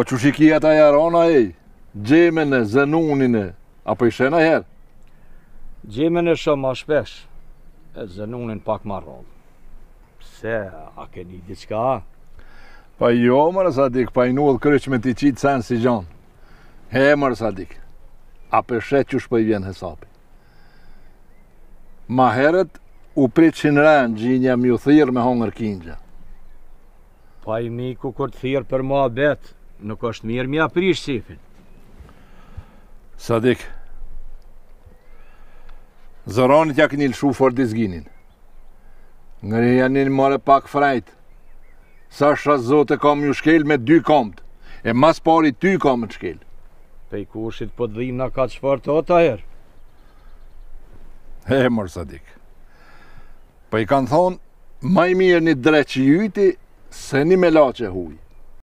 Po që shikia ta jarona e, gjemen e zënunin e, apo i shena herë? Gjemene e shumë ma shpesh, e zënunin pak ma rrëllë. Se, a keni diçka? Pa jo, mërë sadik, pa i nuëllë kryq me ti qitë sen si gjonë. He, mërë sadik, a për shetë që po i vjenë hesapi. Ma herët, u pritë që në rënë gjinja mjë thirë me hongër kinja. Pa i miku kur të thirë për mua betë, nuk është mirë mja aprish sipin. Sadik, Zoranit ja këni lëshu for dizginin. Nërë janin mërë pak frajt. Sa shra zote kam ju shkel me dy komt, e mas pari ty kam të shkel. Pej kushit po të dhim na ka qëfar të ota herë. E mor, sadik. Po i kanë thonë, maj mirë një dreqë jyti, se një me laqë e hujë.